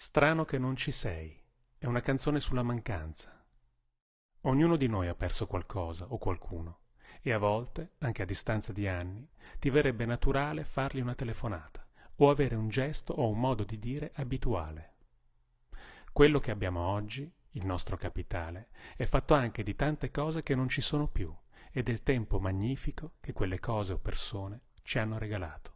Strano che non ci sei è una canzone sulla mancanza. Ognuno di noi ha perso qualcosa o qualcuno e a volte, anche a distanza di anni, ti verrebbe naturale fargli una telefonata o avere un gesto o un modo di dire abituale. Quello che abbiamo oggi, il nostro capitale, è fatto anche di tante cose che non ci sono più e del tempo magnifico che quelle cose o persone ci hanno regalato.